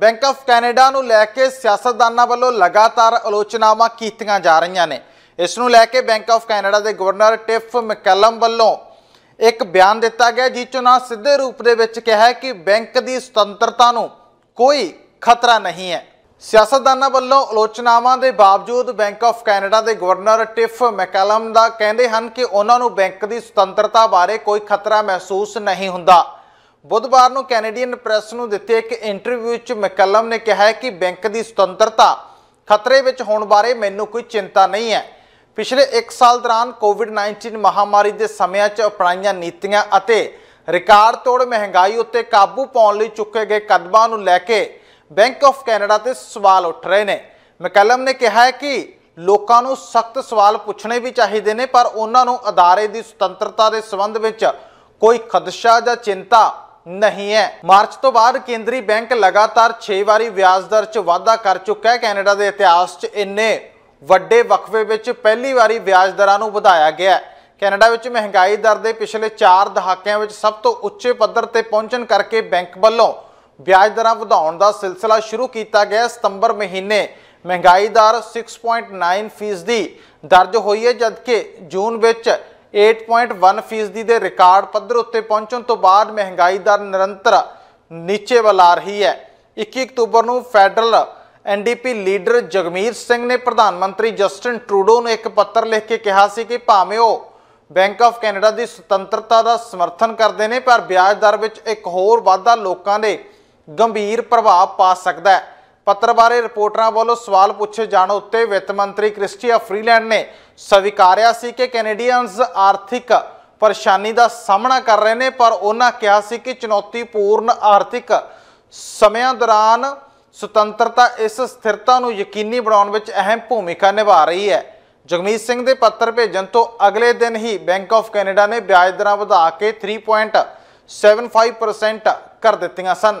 bank of Canada ਨੂੰ ਲੈ ਕੇ ਸਿਆਸਤਦਾਨਾਂ ਵੱਲੋਂ ਲਗਾਤਾਰ ਆਲੋਚਨਾਵਾਂ ਕੀਤੀਆਂ ਜਾ ਰਹੀਆਂ ਨੇ ਇਸ ਨੂੰ ਲੈ ਕੇ ਬੈਂਕ ਆਫ ਕੈਨੇਡਾ ਦੇ ਗਵਰਨਰ ਟਿਫ ਮਕੈਲਮ ਵੱਲੋਂ ਇੱਕ ਬਿਆਨ ਦਿੱਤਾ ਗਿਆ ਜਿਸ ਚ ਉਹਨਾਂ ਸਿੱਧੇ ਰੂਪ ਦੇ ਵਿੱਚ ਕਿਹਾ ਕਿ ਬੈਂਕ ਦੀ ਸੁਤੰਤਰਤਾ ਨੂੰ ਕੋਈ ਖਤਰਾ ਨਹੀਂ ਹੈ ਸਿਆਸਤਦਾਨਾਂ ਵੱਲੋਂ ਆਲੋਚਨਾਵਾਂ ਦੇ ਬਾਵਜੂਦ ਬੈਂਕ ਆਫ ਕੈਨੇਡਾ ਦੇ ਗਵਰਨਰ ਟਿਫ ਮਕੈਲਮ ਦਾ ਕਹਿੰਦੇ ਹਨ ਕਿ ਉਹਨਾਂ ਨੂੰ ਬੈਂਕ ਦੀ ਸੁਤੰਤਰਤਾ ਬਾਰੇ ਕੋਈ ਖਤਰਾ ਮਹਿਸੂਸ ਨਹੀਂ ਹੁੰਦਾ ਬੁੱਧਵਾਰ ਨੂੰ ਕੈਨੇਡੀਅਨ ਪ੍ਰੈਸ ਨੂੰ ਦਿੱਤੇ ਇੱਕ ਇੰਟਰਵਿਊ ਵਿੱਚ ਮੈਕਲਮ ਨੇ ਕਿਹਾ ਕਿ ਬੈਂਕ ਦੀ ਸੁਤੰਤਰਤਾ ਖਤਰੇ ਵਿੱਚ ਹੋਣ ਬਾਰੇ ਮੈਨੂੰ ਕੋਈ ਚਿੰਤਾ ਨਹੀਂ ਹੈ ਪਿਛਲੇ 1 ਸਾਲ ਦੌਰਾਨ ਕੋਵਿਡ-19 ਮਹਾਮਾਰੀ ਦੇ ਸਮਿਆਂ 'ਚ ਅਪਣਾਈਆਂ ਨੀਤੀਆਂ ਅਤੇ ਰਿਕਾਰਡ ਤੋੜ ਮਹਿੰਗਾਈ ਉੱਤੇ ਕਾਬੂ ਪਾਉਣ ਲਈ ਚੁੱਕੇ ਗਏ ਕਦਮਾਂ ਨੂੰ ਲੈ ਕੇ ਬੈਂਕ ਆਫ ਕੈਨੇਡਾ ਤੇ ਸਵਾਲ ਉੱਠ ਰਹੇ ਨੇ ਮੈਕਲਮ ਨੇ ਕਿਹਾ ਕਿ ਲੋਕਾਂ ਨੂੰ ਸਖਤ ਸਵਾਲ ਪੁੱਛਣੇ ਵੀ ਚਾਹੀਦੇ ਨੇ ਪਰ ਉਹਨਾਂ ਨੂੰ ਅਦਾਰੇ ਦੀ ਸੁਤੰਤਰਤਾ ਦੇ ਸੰਬੰਧ ਵਿੱਚ ਕੋਈ ਖਦਸ਼ਾ ਜਾਂ ਚਿੰਤਾ ਨਹੀਂ ਹੈ ਮਾਰਚ ਤੋਂ ਬਾਅਦ ਕੇਂਦਰੀ ਬੈਂਕ ਲਗਾਤਾਰ 6 ਵਾਰੀ ਵਿਆਜ ਦਰ 'ਚ ਵਾਧਾ ਕਰ ਚੁੱਕਾ ਹੈ ਕੈਨੇਡਾ ਦੇ ਇਤਿਹਾਸ 'ਚ ਇੰਨੇ ਵੱਡੇ ਵਕਫੇ ਵਿੱਚ ਪਹਿਲੀ ਵਾਰੀ ਵਿਆਜ ਦਰਾਂ ਨੂੰ ਵਧਾਇਆ ਗਿਆ ਹੈ ਕੈਨੇਡਾ ਵਿੱਚ ਮਹਿੰਗਾਈ ਦਰ ਦੇ ਪਿਛਲੇ 4 ਦਹਾਕਿਆਂ ਵਿੱਚ ਸਭ ਤੋਂ ਉੱਚੇ ਪੱਧਰ ਤੇ ਪਹੁੰਚਣ ਕਰਕੇ ਬੈਂਕ ਵੱਲੋਂ ਵਿਆਜ ਦਰਾਂ ਵਧਾਉਣ ਦਾ ਸਿਲਸਿਲਾ ਸ਼ੁਰੂ ਕੀਤਾ ਗਿਆ ਸਤੰਬਰ ਮਹੀਨੇ ਮਹਿੰਗਾਈ ਦਰ 6.9 ਫੀਸਦੀ ਦਰਜ ਹੋਈ ਹੈ ਜਦਕਿ ਜੂਨ ਵਿੱਚ 8.1 ਫੀਸਦੀ ਦੇ ਰਿਕਾਰਡ ਪੱਧਰ ਉੱਤੇ ਪਹੁੰਚਣ ਤੋਂ ਬਾਅਦ ਮਹਿੰਗਾਈ ਦਰ ਨਿਰੰਤਰ ਨੀਚੇ ਵੱਲ ਆ ਰਹੀ ਹੈ 21 ਅਕਤੂਬਰ ਨੂੰ federal NDP leader Jagmeet Singh ਨੇ ਪ੍ਰਧਾਨ ਮੰਤਰੀ ਜਸਟਿਨ ਟਰੂਡੋ ਨੂੰ ਇੱਕ ਪੱਤਰ ਲਿਖ ਕੇ ਕਿਹਾ ਸੀ ਕਿ ਭਾਵੇਂ ਉਹ ਬੈਂਕ ਆਫ ਕੈਨੇਡਾ ਦੀ ਸੁਤੰਤਰਤਾ ਦਾ ਸਮਰਥਨ ਕਰਦੇ ਨੇ ਪਰ ਵਿਆਜ ਦਰ ਵਿੱਚ ਇੱਕ ਹੋਰ ਵਾਧਾ ਲੋਕਾਂ ਦੇ ਗੰਭੀਰ ਪ੍ਰਭਾਵ ਪਾ ਸਕਦਾ ਹੈ ਪੱਤਰ ਬਾਰੇ ਰਿਪੋਰਟਰਾਂ ਵੱਲੋਂ ਸਵਾਲ ਪੁੱਛੇ ਜਾਣ ਉੱਤੇ ਵਿੱਤ ਮੰਤਰੀ ਕ੍ਰਿਸਟੀਆ ਫ੍ਰੀਲੈਂਡ ਨੇ ਸਵੀਕਾਰਿਆ ਸੀ ਕਿ ਕੈਨੇਡੀਅਨਸ ਆਰਥਿਕ ਪਰੇਸ਼ਾਨੀ ਦਾ ਸਾਹਮਣਾ ਕਰ ਰਹੇ ਨੇ ਪਰ ਉਹਨਾਂ ਕਿਹਾ ਸੀ ਕਿ ਚੁਣੌਤੀਪੂਰਨ ਆਰਥਿਕ ਸਮਿਆਂ ਦੌਰਾਨ ਸੁਤੰਤਰਤਾ ਇਸ ਸਥਿਰਤਾ ਨੂੰ ਯਕੀਨੀ ਬਣਾਉਣ ਵਿੱਚ ਅਹਿਮ ਭੂਮਿਕਾ ਨਿਭਾ ਰਹੀ ਹੈ ਜਗਮੀਤ ਸਿੰਘ ਦੇ ਪੱਤਰ ਭੇਜਣ ਤੋਂ ਅਗਲੇ ਦਿਨ ਹੀ ਬੈਂਕ ਆਫ ਕੈਨੇਡਾ ਨੇ ਵਿਆਜ ਦਰਾਂ ਵਧਾ ਕੇ 3.75% ਕਰ ਦਿੱਤੀਆਂ ਸਨ